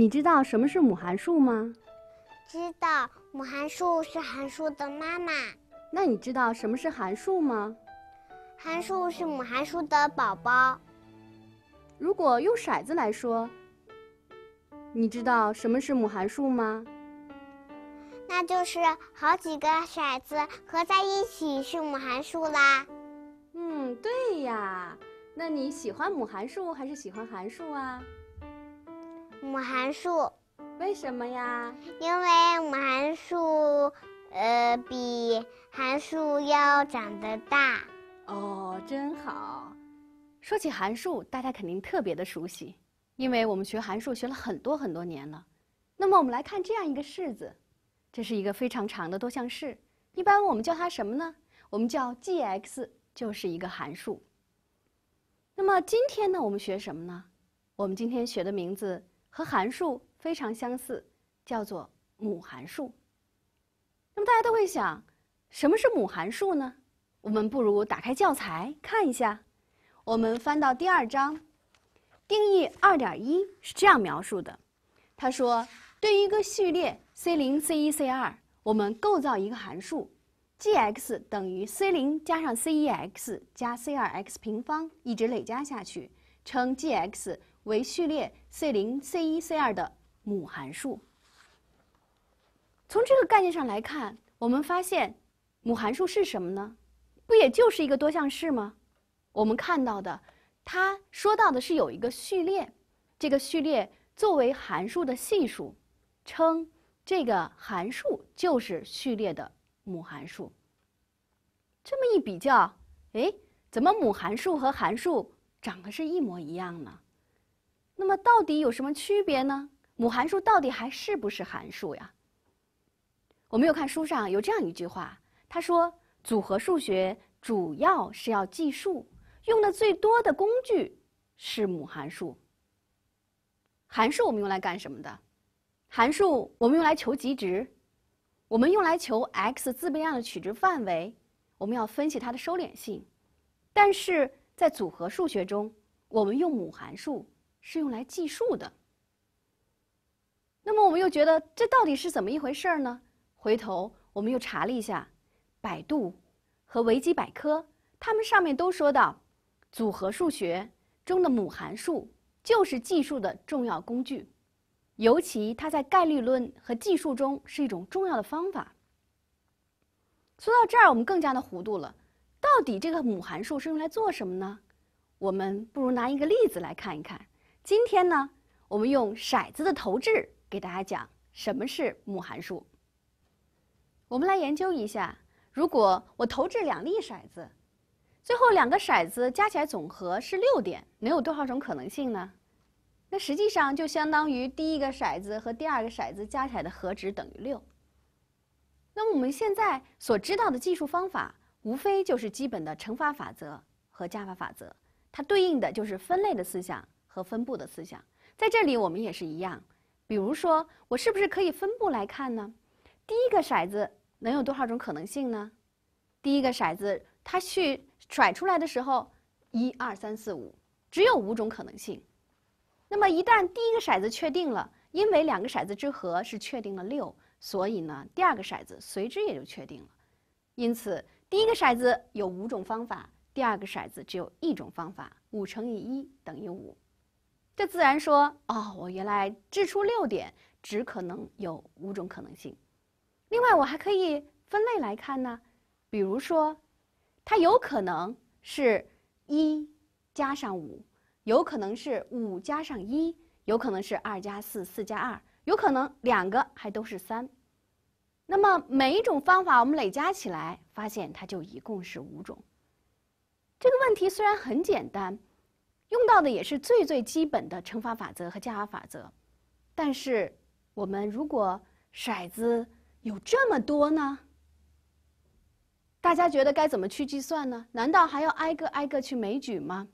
你知道什么是母函数吗？知道，母函数是函数的妈妈。那你知道什么是函数吗？函数是母函数的宝宝。如果用骰子来说，你知道什么是母函数吗？那就是好几个骰子合在一起是母函数啦。嗯，对呀。那你喜欢母函数还是喜欢函数啊？母函数，为什么呀？因为母函数，呃，比函数要长得大。哦，真好。说起函数，大家肯定特别的熟悉，因为我们学函数学了很多很多年了。那么我们来看这样一个式子，这是一个非常长的多项式。一般我们叫它什么呢？我们叫 g(x) 就是一个函数。那么今天呢，我们学什么呢？我们今天学的名字。和函数非常相似，叫做母函数。那么大家都会想，什么是母函数呢？我们不如打开教材看一下。我们翻到第二章，定义二点一是这样描述的：他说，对于一个序列 c 零、c 一、c 二，我们构造一个函数 g(x) 等于 c 零加上 c 一 x 加 c 二 x 平方，一直累加下去，称 g(x)。为序列 c 零、c 一、c 二的母函数。从这个概念上来看，我们发现母函数是什么呢？不也就是一个多项式吗？我们看到的，它说到的是有一个序列，这个序列作为函数的系数，称这个函数就是序列的母函数。这么一比较，哎，怎么母函数和函数长得是一模一样呢？那么，到底有什么区别呢？母函数到底还是不是函数呀？我们又看书上有这样一句话，他说：“组合数学主要是要计数，用的最多的工具是母函数。函数我们用来干什么的？函数我们用来求极值，我们用来求 x 自变量的取值范围，我们要分析它的收敛性。但是在组合数学中，我们用母函数。”是用来计数的。那么我们又觉得这到底是怎么一回事呢？回头我们又查了一下百度和维基百科，他们上面都说到，组合数学中的母函数就是计数的重要工具，尤其它在概率论和计数中是一种重要的方法。说到这儿，我们更加的糊涂了。到底这个母函数是用来做什么呢？我们不如拿一个例子来看一看。今天呢，我们用骰子的投掷给大家讲什么是母函数。我们来研究一下，如果我投掷两粒骰子，最后两个骰子加起来总和是六点，能有多少种可能性呢？那实际上就相当于第一个骰子和第二个骰子加起来的和值等于六。那么我们现在所知道的计数方法，无非就是基本的乘法法则和加法法则，它对应的就是分类的思想。和分布的思想，在这里我们也是一样。比如说，我是不是可以分布来看呢？第一个骰子能有多少种可能性呢？第一个骰子它去甩出来的时候，一、二、三、四、五，只有五种可能性。那么一旦第一个骰子确定了，因为两个骰子之和是确定了六，所以呢，第二个骰子随之也就确定了。因此，第一个骰子有五种方法，第二个骰子只有一种方法，五乘以一等于五。这自然说哦，我原来掷出六点，只可能有五种可能性。另外，我还可以分类来看呢。比如说，它有可能是一加上五，有可能是五加上一，有可能是二加四，四加二，有可能两个还都是三。那么每一种方法我们累加起来，发现它就一共是五种。这个问题虽然很简单。用到的也是最最基本的乘法法则和加法法则，但是我们如果骰子有这么多呢？大家觉得该怎么去计算呢？难道还要挨个挨个去枚举吗？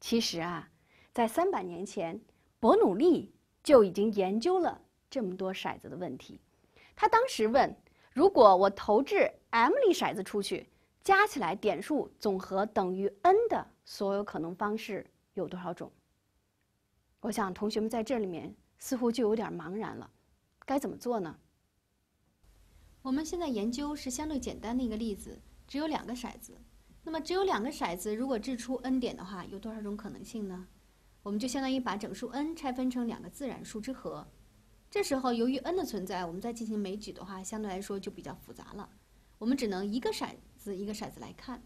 其实啊，在三百年前，伯努利就已经研究了这么多骰子的问题。他当时问：如果我投掷 m 粒骰子出去，加起来点数总和等于 n 的？所有可能方式有多少种？我想同学们在这里面似乎就有点茫然了，该怎么做呢？我们现在研究是相对简单的一个例子，只有两个骰子。那么只有两个骰子，如果掷出 n 点的话，有多少种可能性呢？我们就相当于把整数 n 拆分成两个自然数之和。这时候由于 n 的存在，我们再进行枚举的话，相对来说就比较复杂了。我们只能一个骰子一个骰子来看。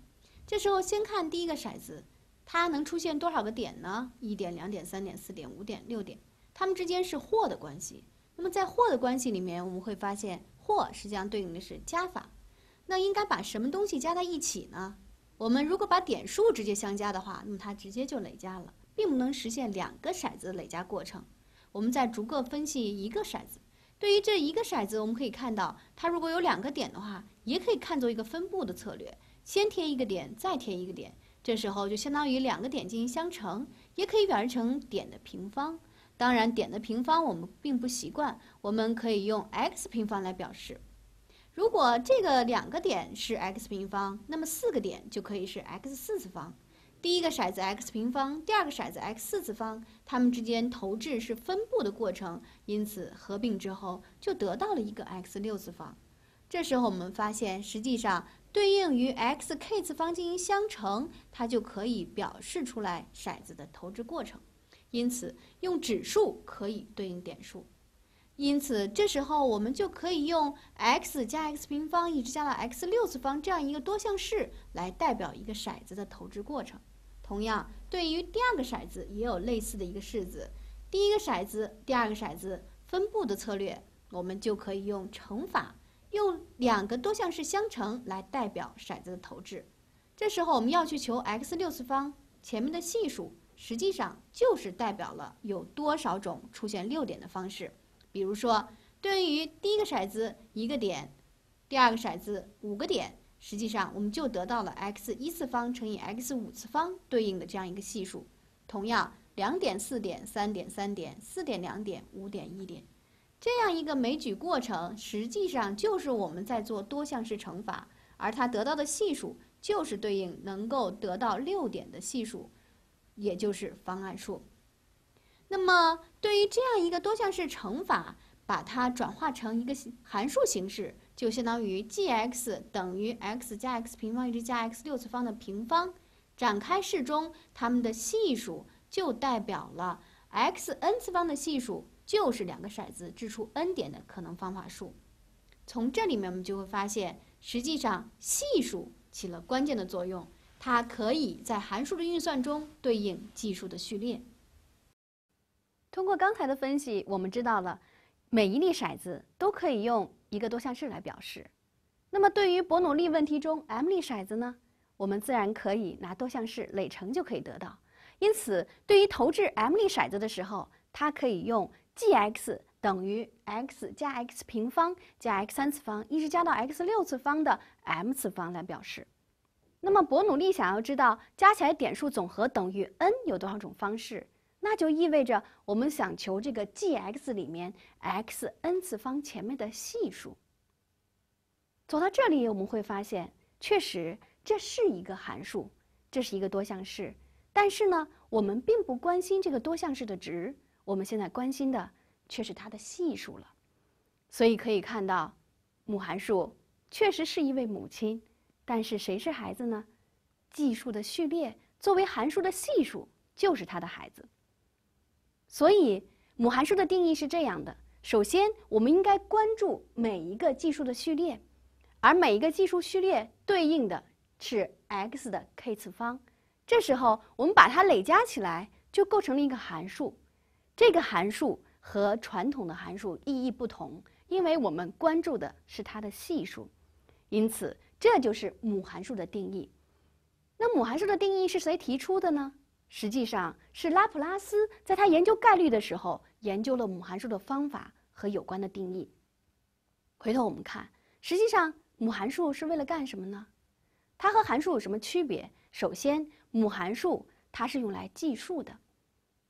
这时候先看第一个骰子。它能出现多少个点呢？一点、两点、三点、四点、五点、六点，它们之间是或的关系。那么在或的关系里面，我们会发现或实际上对应的是加法。那应该把什么东西加在一起呢？我们如果把点数直接相加的话，那么它直接就累加了，并不能实现两个骰子的累加过程。我们再逐个分析一个骰子。对于这一个骰子，我们可以看到，它如果有两个点的话，也可以看作一个分布的策略：先填一个点，再填一个点。这时候就相当于两个点进行相乘，也可以表示成点的平方。当然，点的平方我们并不习惯，我们可以用 x 平方来表示。如果这个两个点是 x 平方，那么四个点就可以是 x 四次方。第一个骰子 x 平方，第二个骰子 x 四次方，它们之间投掷是分布的过程，因此合并之后就得到了一个 x 六次方。这时候我们发现，实际上。对应于 x k 次方进行相乘，它就可以表示出来骰子的投掷过程。因此，用指数可以对应点数。因此，这时候我们就可以用 x 加 x 平方一直加到 x 六次方这样一个多项式来代表一个骰子的投掷过程。同样，对于第二个骰子也有类似的一个式子。第一个骰子、第二个骰子分布的策略，我们就可以用乘法。用两个多项式相乘来代表骰子的投掷，这时候我们要去求 x 六次方前面的系数，实际上就是代表了有多少种出现六点的方式。比如说，对于第一个骰子一个点，第二个骰子五个点，实际上我们就得到了 x 一次方乘以 x 五次方对应的这样一个系数。同样，两点、四点、三点、三点、四点、两点、五点、一点。这样一个枚举过程，实际上就是我们在做多项式乘法，而它得到的系数就是对应能够得到六点的系数，也就是方案数。那么，对于这样一个多项式乘法，把它转化成一个函数形式，就相当于 g(x) 等于 x 加 x 平方一直加 x 六次方的平方展开式中，它们的系数就代表了 xn 次方的系数。就是两个骰子掷出 n 点的可能方法数。从这里面我们就会发现，实际上系数起了关键的作用，它可以在函数的运算中对应技数的序列。通过刚才的分析，我们知道了每一粒骰子都可以用一个多项式来表示。那么对于伯努利问题中 m 粒骰子呢？我们自然可以拿多项式累乘就可以得到。因此，对于投掷 m 粒骰子的时候，它可以用。g(x) 等于 x 加 x 平方加 x 三次方，一直加到 x 六次方的 m 次方来表示。那么伯努利想要知道加起来点数总和等于 n 有多少种方式，那就意味着我们想求这个 g(x) 里面 x n 次方前面的系数。走到这里，我们会发现，确实这是一个函数，这是一个多项式。但是呢，我们并不关心这个多项式的值。我们现在关心的却是它的系数了，所以可以看到，母函数确实是一位母亲，但是谁是孩子呢？计数的序列作为函数的系数就是它的孩子。所以母函数的定义是这样的：首先，我们应该关注每一个计数的序列，而每一个计数序列对应的是 x 的 k 次方。这时候，我们把它累加起来，就构成了一个函数。这个函数和传统的函数意义不同，因为我们关注的是它的系数，因此这就是母函数的定义。那母函数的定义是谁提出的呢？实际上是拉普拉斯在他研究概率的时候研究了母函数的方法和有关的定义。回头我们看，实际上母函数是为了干什么呢？它和函数有什么区别？首先，母函数它是用来计数的。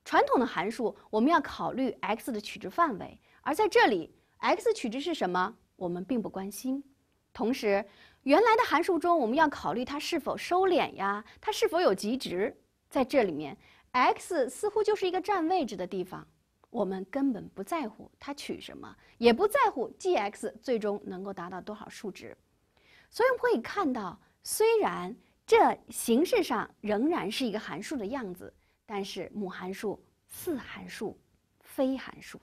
传统的函数，我们要考虑 x 的取值范围，而在这里 x 取值是什么，我们并不关心。同时，原来的函数中我们要考虑它是否收敛呀，它是否有极值。在这里面，x 似乎就是一个占位置的地方，我们根本不在乎它取什么，也不在乎 g(x) 最终能够达到多少数值。所以我们可以看到，虽然这形式上仍然是一个函数的样子。但是，母函数、次函数、非函数。